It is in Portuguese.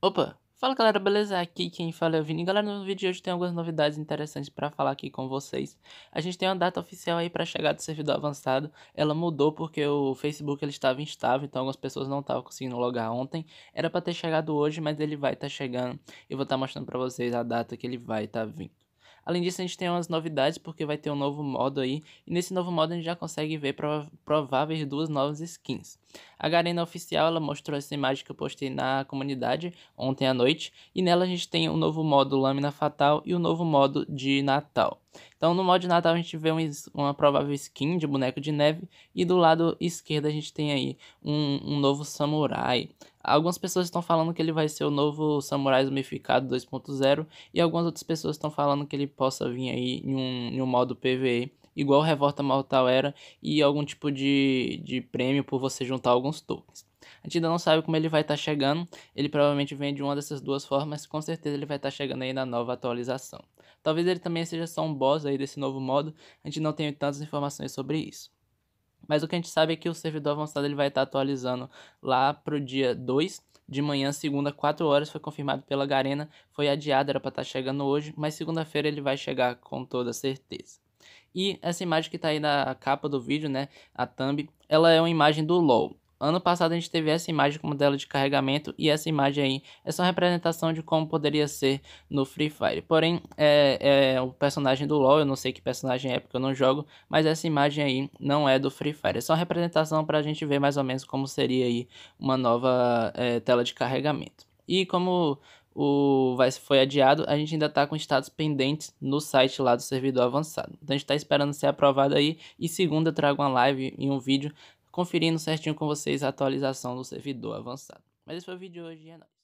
Opa, fala galera, beleza? Aqui quem fala é o Vini. Galera, no vídeo de hoje tem algumas novidades interessantes para falar aqui com vocês. A gente tem uma data oficial aí para chegar do servidor avançado. Ela mudou porque o Facebook ele estava instável, então algumas pessoas não estavam conseguindo logar ontem. Era para ter chegado hoje, mas ele vai estar tá chegando. Eu vou estar tá mostrando para vocês a data que ele vai estar tá vindo. Além disso, a gente tem umas novidades, porque vai ter um novo modo aí, e nesse novo modo a gente já consegue ver prov prováveis duas novas skins. A Garena Oficial, ela mostrou essa imagem que eu postei na comunidade ontem à noite, e nela a gente tem o um novo modo Lâmina Fatal e o um novo modo de Natal. Então no modo de Natal a gente vê uma provável skin de boneco de neve e do lado esquerdo a gente tem aí um, um novo samurai. Algumas pessoas estão falando que ele vai ser o novo Samurai Zumbificado 2.0 e algumas outras pessoas estão falando que ele possa vir aí em um, em um modo PVE igual Revolta Mortal era, e algum tipo de, de prêmio por você juntar alguns tokens. A gente ainda não sabe como ele vai estar tá chegando, ele provavelmente vem de uma dessas duas formas, com certeza ele vai estar tá chegando aí na nova atualização. Talvez ele também seja só um boss aí desse novo modo, a gente não tem tantas informações sobre isso. Mas o que a gente sabe é que o servidor avançado ele vai estar tá atualizando lá pro dia 2, de manhã, segunda, 4 horas, foi confirmado pela Garena, foi adiado, era para estar tá chegando hoje, mas segunda-feira ele vai chegar com toda certeza. E essa imagem que está aí na capa do vídeo, né, a thumb, ela é uma imagem do LoL. Ano passado a gente teve essa imagem como dela de carregamento e essa imagem aí é só representação de como poderia ser no Free Fire. Porém, é, é o personagem do LoL, eu não sei que personagem é porque eu não jogo, mas essa imagem aí não é do Free Fire. É só representação para a gente ver mais ou menos como seria aí uma nova é, tela de carregamento. E como o vai foi adiado, a gente ainda está com status pendentes no site lá do servidor avançado. Então a gente está esperando ser aprovado aí e segunda eu trago uma live e um vídeo conferindo certinho com vocês a atualização do servidor avançado. Mas esse foi o vídeo de hoje e é nóis.